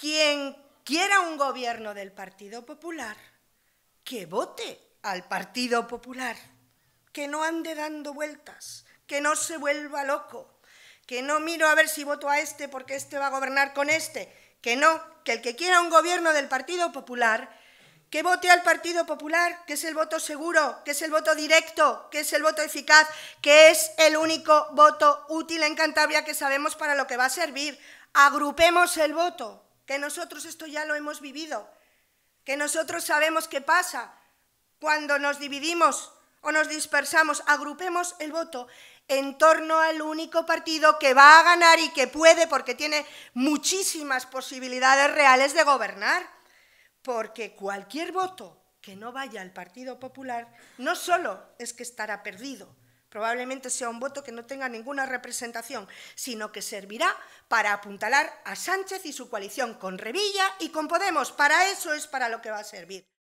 quien quiera un gobierno del Partido Popular, que vote al Partido Popular, que no ande dando vueltas, que no se vuelva loco, que no miro a ver si voto a este porque este va a gobernar con este, que no, que el que quiera un gobierno del Partido Popular, que vote al Partido Popular, que es el voto seguro, que es el voto directo, que es el voto eficaz, que es el único voto útil en Cantabria que sabemos para lo que va a servir. Agrupemos el voto, que nosotros esto ya lo hemos vivido, que nosotros sabemos qué pasa cuando nos dividimos o nos dispersamos, agrupemos el voto en torno al único partido que va a ganar y que puede, porque tiene muchísimas posibilidades reales de gobernar. Porque cualquier voto que no vaya al Partido Popular no solo es que estará perdido, Probablemente sea un voto que no tenga ninguna representación, sino que servirá para apuntalar a Sánchez y su coalición con Revilla y con Podemos. Para eso es para lo que va a servir.